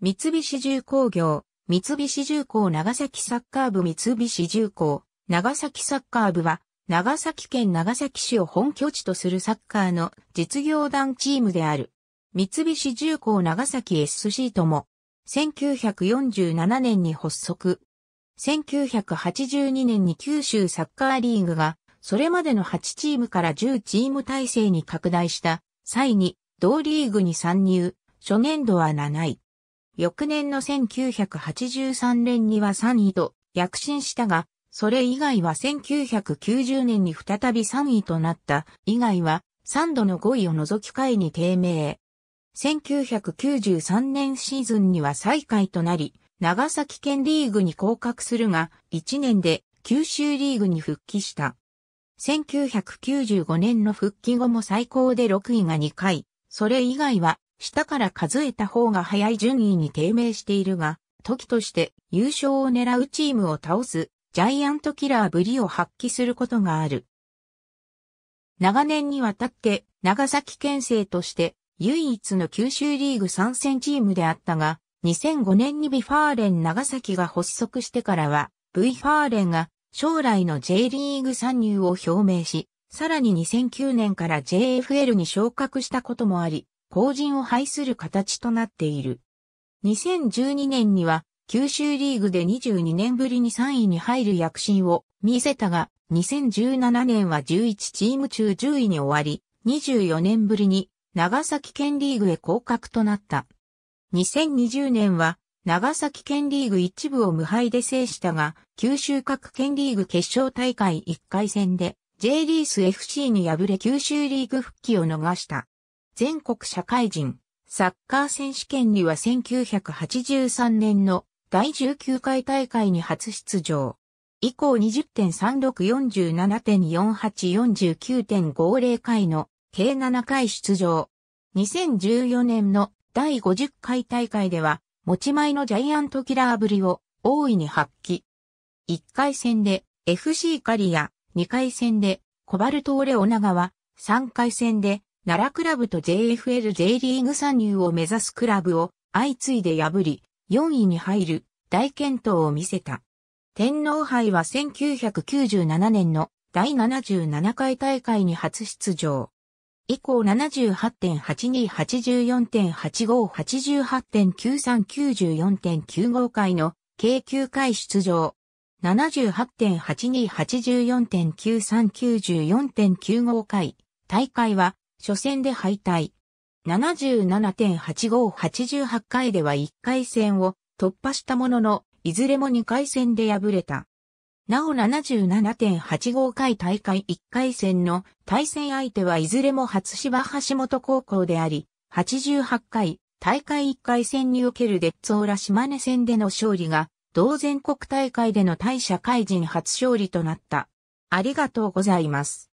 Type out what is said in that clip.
三菱重工業、三菱重工長崎サッカー部三菱重工、長崎サッカー部は、長崎県長崎市を本拠地とするサッカーの実業団チームである。三菱重工長崎 SC とも、1947年に発足。1982年に九州サッカーリーグが、それまでの8チームから10チーム体制に拡大した際に、同リーグに参入、初年度は7位。翌年の1983年には3位と躍進したが、それ以外は1990年に再び3位となった以外は3度の5位を除き下に低迷。1993年シーズンには最下位となり、長崎県リーグに降格するが、1年で九州リーグに復帰した。1995年の復帰後も最高で6位が2回、それ以外は下から数えた方が早い順位に低迷しているが、時として優勝を狙うチームを倒すジャイアントキラーぶりを発揮することがある。長年にわたって長崎県政として唯一の九州リーグ参戦チームであったが、2005年にビファーレン長崎が発足してからは、V ファーレンが将来の J リーグ参入を表明し、さらに2009年から JFL に昇格したこともあり、後陣を排する形となっている。2012年には九州リーグで22年ぶりに3位に入る躍進を見せたが、2017年は11チーム中10位に終わり、24年ぶりに長崎県リーグへ降格となった。2020年は長崎県リーグ一部を無敗で制したが、九州各県リーグ決勝大会1回戦で J リース FC に敗れ九州リーグ復帰を逃した。全国社会人、サッカー選手権には1983年の第19回大会に初出場。以降20.3647.4849.50回の計7回出場。2014年の第50回大会では、持ち前のジャイアントキラーぶりを大いに発揮。1回戦で FC カリア、2回戦でコバルト・オレオナガは、3回戦で奈良クラブと JFL J リーグ参入を目指すクラブを相次いで破り、4位に入る大健闘を見せた。天皇杯は1997年の第77回大会に初出場。以降78.8284.8588.9394.95回の計9回出場。78.8284.9394.95回大会は初戦で敗退。77.8588回では1回戦を突破したものの、いずれも2回戦で敗れた。なお77.85回大会1回戦の対戦相手はいずれも初芝橋本高校であり、88回大会1回戦におけるデッツオーラ島根戦での勝利が、同全国大会での対社会人初勝利となった。ありがとうございます。